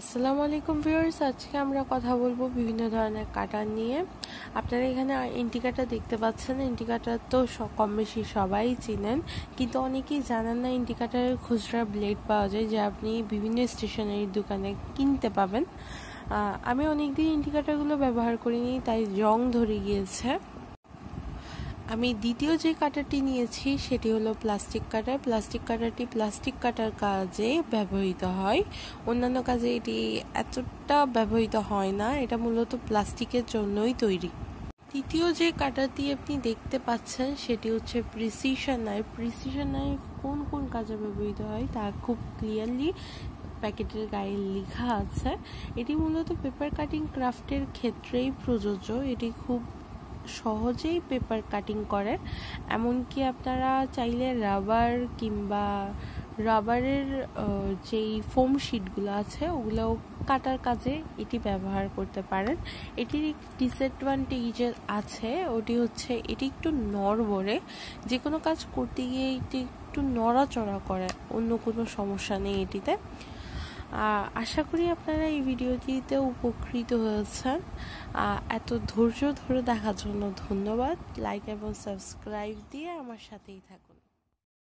আসসালামু আলাইকুম ভিউয়ার্স আজকে আমরা কথা বলবো বিভিন্ন ধরনের কাটার নিয়ে আপনারা এখানে ইন্ডিকাটা দেখতে পাচ্ছেন ইন্ডিকাটার তো কম বেশি সবাই চিনেন কিন্তু অনেকেই জানেন না ইন্ডিকাটারের খুচরা ব্লেড পাওয়া যায় যা আপনি বিভিন্ন স্টেশনারির দোকানে কিনতে পাবেন আমি অনেকদিন ইন্ডিকেটারগুলো ব্যবহার করিনি তাই জং ধরে গিয়েছে আমি দ্বিতীয় যে কাটারটি নিয়েছি সেটি হলো প্লাস্টিক কাটার প্লাস্টিক কাটারটি প্লাস্টিক কাটার কাজে ব্যবহৃত হয় অন্যান্য কাজে এটি এতটা ব্যবহৃত হয় না এটা মূলত প্লাস্টিকের জন্যই তৈরি তৃতীয় যে কাটারটি আপনি দেখতে পাচ্ছেন সেটি হচ্ছে প্রিসিশন নাই প্রিসিশন নাই কোন কোন কাজে ব্যবহৃত হয় তা খুব ক্লিয়ারলি প্যাকেটের গায়ে লেখা আছে এটি মূলত পেপার কাটিং ক্রাফটের ক্ষেত্রেই প্রযোজ্য এটি খুব সহজেই পেপার কাটিং করার এমনকি আপনারা চাইলে রাবার কিংবা রাবারের যেই ফোম শিটগুলো আছে ওগুলোও কাটার কাজে এটি ব্যবহার করতে পারেন এটির ডিসঅ্যাডভান্টেজ আছে ওটি হচ্ছে এটি একটু নড়বড়ে যে কোনো কাজ করতে গিয়ে এটি একটু নড়াচড়া করে অন্য কোনো সমস্যা নেই এটিতে আশা করি আপনারা এই ভিডিওটিতে উপকৃত হয়েছেন এত ধৈর্য ধরে দেখার জন্য ধন্যবাদ লাইক এবং সাবস্ক্রাইব দিয়ে আমার সাথেই থাকুন